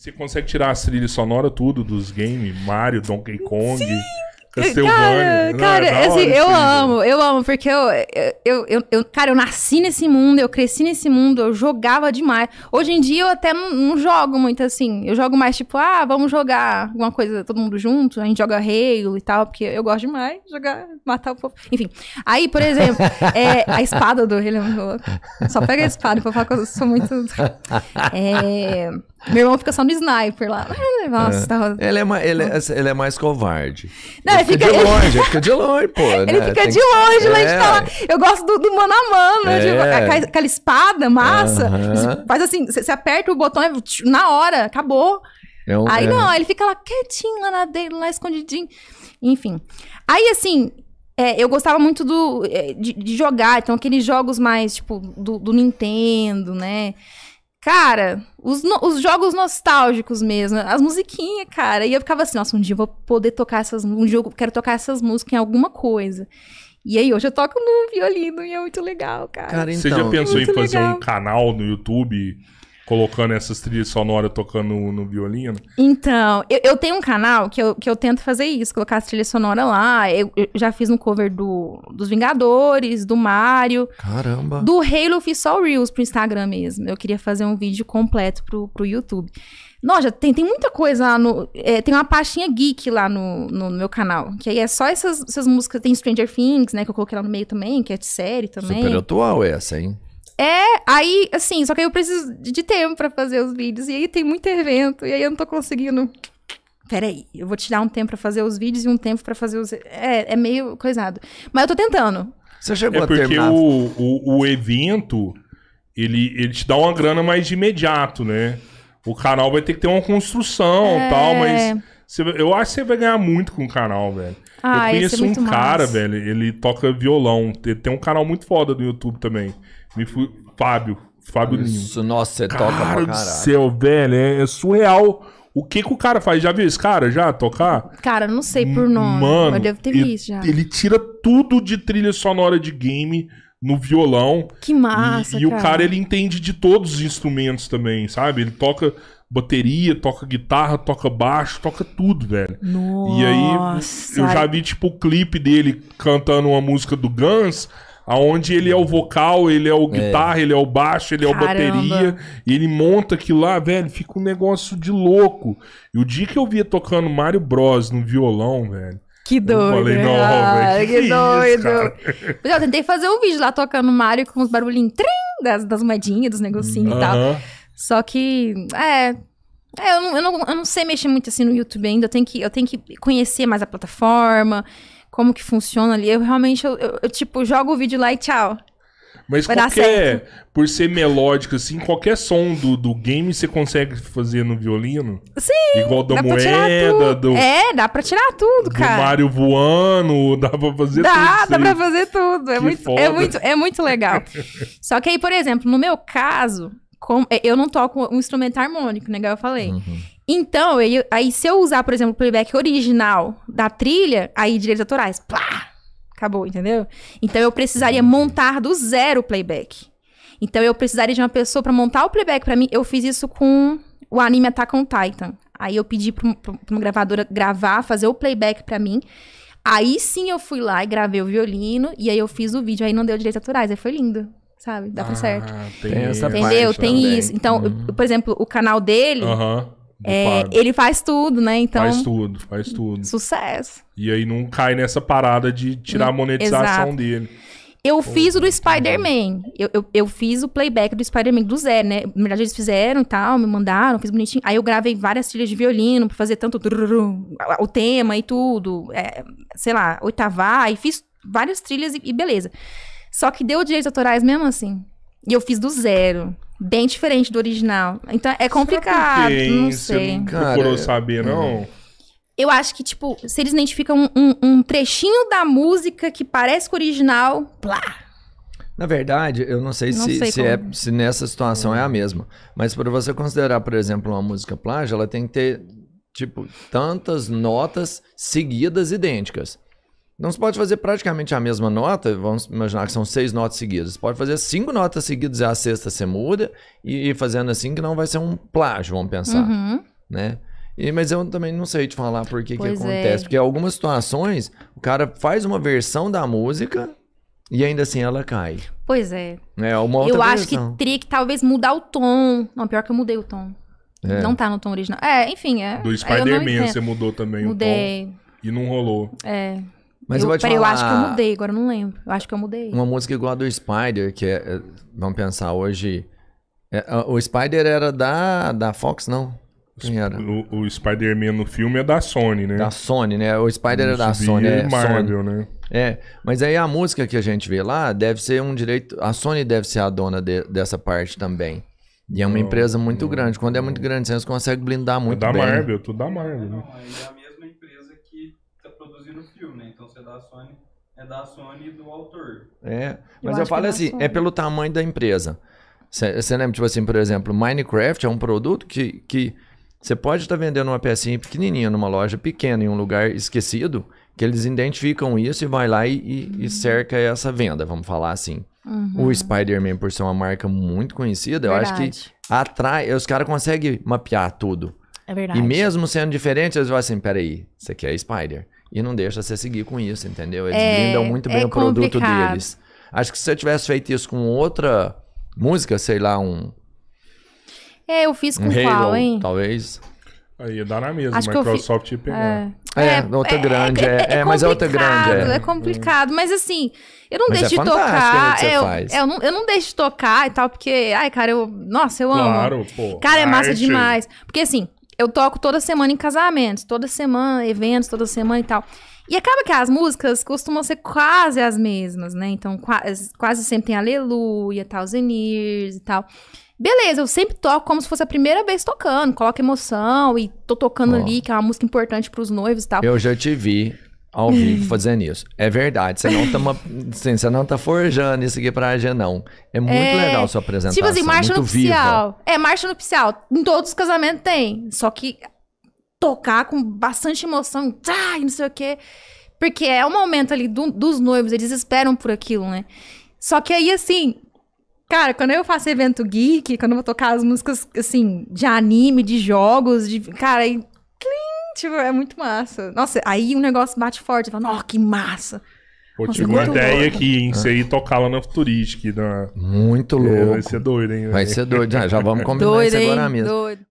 Você consegue tirar as trilhas sonoras, tudo, dos games, Mario, Donkey Kong. Sim. Cara, ah, cara é assim, eu amo, eu amo, porque eu, eu, eu, eu, cara, eu nasci nesse mundo, eu cresci nesse mundo, eu jogava demais. Hoje em dia eu até não, não jogo muito assim. Eu jogo mais tipo, ah, vamos jogar alguma coisa todo mundo junto, a gente joga Halo e tal, porque eu gosto demais de jogar, matar o povo. Enfim. Aí, por exemplo, é, a espada do Halo é Só pega a espada pra falar que eu sou muito. É. Meu irmão fica só no sniper lá. Nossa, é. Tá... Ele, é mais, ele, é, ele é mais covarde. Não, ele fica, fica de longe, ele fica de longe, pô. Ele né? fica Tem de longe, que... mas é. tá lá. Eu gosto do, do mano a mano, né? tipo, é. tipo, aquela espada massa. Uh -huh. Faz assim, você aperta o botão, é na hora, acabou. É um, aí é. não, ele fica lá quietinho, lá na dele, lá escondidinho. Enfim. Aí assim, é, eu gostava muito do, é, de, de, jogar, então aqueles jogos mais, tipo, do, do Nintendo, né? Cara, os, no, os jogos nostálgicos mesmo, as musiquinhas, cara. E eu ficava assim, nossa, um dia eu vou poder tocar essas. Um jogo eu quero tocar essas músicas em alguma coisa. E aí, hoje eu toco no violino e é muito legal, cara. cara então, Você já então. pensou é em fazer legal. um canal no YouTube colocando essas trilhas sonoras tocando no, no violino? Então, eu, eu, tenho um canal que eu, que eu tento fazer isso, colocar as trilhas sonoras lá. Eu, eu já fiz um cover do, dos Vingadores, do Mario. Caramba! Do Halo eu fiz só Reels pro Instagram mesmo. Eu queria fazer um vídeo completo pro, pro YouTube. Nossa, tem, tem muita coisa lá no. É, tem uma pastinha geek lá no, no, no, meu canal. Que aí é só essas, essas músicas. Tem Stranger Things, né? Que eu coloquei lá no meio também, que é de série também. Super atual essa, hein? É, aí, assim, só que aí eu preciso de tempo para fazer os vídeos. E aí tem muito evento, e aí eu não tô conseguindo. Peraí, eu vou tirar um tempo para fazer os vídeos e um tempo para fazer os. É, é meio coisado. Mas eu tô tentando. Você chegou é a porque O, o, o evento, ele, ele te dá uma grana mais de imediato, né? O canal vai ter que ter uma construção e é... tal, mas você, eu acho que você vai ganhar muito com o canal, velho. Ah, eu conheço é um cara, velho, ele toca violão. Ele tem um canal muito foda no YouTube também. Me fui. Fábio. Fábio Isso, Ninho. Nossa, você cara toca pra caralho. do céu, velho. É, é surreal. O que, que o cara faz? Já viu esse cara já tocar? Cara, não sei por nome. Mano, eu devo ter ele, visto já. Ele tira tudo de trilha sonora de game no violão. Que massa, E, e cara. o cara, ele entende de todos os instrumentos também, sabe? Ele toca bateria, toca guitarra, toca baixo, toca tudo, velho. Nossa. E aí, eu já vi, tipo, o clipe dele cantando uma música do Guns aonde ele é o vocal, ele é o é. guitarra, é. ele é o baixo, ele Caramba. é o bateria, e ele monta aquilo lá, velho, fica um negócio de louco. E o dia que eu via tocando Mario Bros no violão, velho, que doido. Eu falei, não, ah, velho. Que, que é doido. Isso, é, eu tentei fazer um vídeo lá tocando Mario com os barulhinhos trim, das, das moedinhas, dos negocinhos e tal. Só que, é. é eu, não, eu, não, eu não sei mexer muito assim no YouTube ainda. Eu tenho que, eu tenho que conhecer mais a plataforma como que funciona ali. Eu realmente, eu, eu, eu tipo, jogo o vídeo lá e tchau. Mas Vai qualquer, é, por ser melódico, assim, qualquer som do, do game você consegue fazer no violino? Sim! Igual da moeda, do... É, dá pra tirar tudo, cara. Do Mario voando, dá pra fazer dá, tudo. Dá, dá pra fazer tudo. É muito, é, muito, é muito legal. Só que aí, por exemplo, no meu caso, com, é, eu não toco um instrumento harmônico, né, igual eu falei. Uhum. Então, eu, aí se eu usar, por exemplo, o playback original da trilha, aí direitos autorais, pá, acabou, entendeu? Então eu precisaria montar do zero o playback. Então eu precisaria de uma pessoa para montar o playback para mim. Eu fiz isso com o anime Attack on Titan. Aí eu pedi para uma gravadora gravar, fazer o playback para mim. Aí sim eu fui lá e gravei o violino e aí eu fiz o vídeo, aí não deu direitos autorais, aí foi lindo. Sabe? Dá pra ah, certo. Tem essa Entendeu? Parte tem também. isso. Então, uhum. por exemplo, o canal dele, uh é, ele faz tudo, né? Então. Faz tudo, faz tudo. Sucesso. E aí não cai nessa parada de tirar a monetização Exato. dele. Eu fiz o do Spider-Man. Eu, eu, eu, fiz o playback do Spider-Man do zero, né? Na verdade, eles fizeram e tal, me mandaram, fiz bonitinho. Aí eu gravei várias trilhas de violino pra fazer tanto o tema e tudo. É, sei lá, oitavar. E fiz várias trilhas e, e beleza. Só que deu direitos autorais mesmo assim. E eu fiz do zero bem diferente do original. Então é complicado, tem, não sei. Você não Cara, procurou saber, não? É. Eu acho que, tipo, se eles identificam um, um trechinho da música que parece com o original, plá, na verdade, eu não sei, não se, sei se, é, se, nessa situação é. é a mesma. Mas para você considerar, por exemplo, uma música plágio, ela tem que ter, tipo, tantas notas seguidas idênticas. Não se pode fazer praticamente a mesma nota, vamos imaginar que são seis notas seguidas. Você pode fazer cinco notas seguidas e é a sexta você muda, e, fazendo assim que não vai ser um plágio, vamos pensar. Uhum. Né? E, mas eu também não sei te falar por que, que é. acontece. É. Porque algumas situações, o cara faz uma versão da música e ainda assim ela cai. Pois é. É, é uma outra Eu acho que teria que talvez mudar o tom. Não, pior que eu mudei o tom. É. Não tá no tom original. É, enfim, é. Do Spider-Man você mudou também Mudei. o tom. E não rolou. É. Mas eu, eu vou te peraí, falar... eu acho que eu mudei, agora eu não lembro. Eu acho que eu mudei. Uma música igual a do Spider, que é. é vamos pensar hoje. É, o Spider era da, da Fox, não? Quem era? O, o Spider-Man no filme é da Sony, né? Da Sony, né? O Spider era é da Sony. É Marvel, Sony. né? É, mas aí a música que a gente vê lá deve ser um direito. A Sony deve ser a dona de, dessa parte também. E é uma não, empresa muito não, grande. Quando é muito grande, você consegue blindar é muito é da bem. Marvel, tudo da Marvel, né? no filme, né? Então você é a Sony, é da Sony e do autor. É, mas eu, eu falo é assim, é pelo tamanho da empresa. Você lembra, tipo assim, por exemplo, Minecraft é um produto que, que você pode estar tá vendendo uma pecinha pequenininha numa loja pequena, em um lugar esquecido, que eles identificam isso e vai lá e, e, uhum. e cerca essa venda, vamos falar assim. Uhum. O Spider-Man, por ser uma marca muito conhecida, verdade. eu acho que atrai, os caras conseguem mapear tudo. É verdade. E mesmo sendo diferente, eles vão assim, peraí, isso aqui é Spider e não deixa você seguir com isso, entendeu? Eles é, blindam muito bem é o produto complicado. deles. Acho que se eu tivesse feito isso com outra música, sei lá, um. É, eu fiz com um qual, hein? Talvez. Aí ia dar na mesma, Acho Microsoft fi... ia pegar. É, é, é outra grande, é, é, é, é mas é outra grande. É. é. complicado, mas assim, eu não mas é deixo de tocar. Eu, eu, não, eu não deixo de tocar e tal, porque, ai, cara, eu. Nossa, eu amo. Claro, pô. Cara, é massa arte. demais. Porque assim, eu toco toda semana em casamentos, toda semana, eventos, toda semana e tal. E acaba que as músicas costumam ser quase as mesmas, né? Então, quase, quase sempre tem Aleluia, tal, Zenirs e tal. Beleza, eu sempre toco como se fosse a primeira vez tocando, coloco emoção e tô tocando oh. ali, que é uma música importante pros noivos e tal. Eu já te vi ao vivo fazendo isso. É verdade. Você não tá, uma, assim, você não tá forjando isso aqui pra agenda, não. É muito é, legal sua apresentação. Tipo assim, marcha nupcial. É, marcha no pcial Em todos os casamentos tem. Só que tocar com bastante emoção, tá, e não sei o quê. Porque é o momento ali do, dos noivos, eles esperam por aquilo, né? Só que aí, assim, Cara, quando eu faço evento geek, quando eu vou tocar as músicas, assim, de anime, de jogos, de. Cara, Tipo, é muito massa. Nossa, aí o um negócio bate forte. fala, nossa, que massa. Pô, Nossa, tive uma ideia louco. aqui, hein? Você ir tocar lá na Futurística. Na... Muito louco. É, vai ser doido, hein? Vai ser doido. Já, já vamos combinar doido, isso agora hein? mesmo. Doido.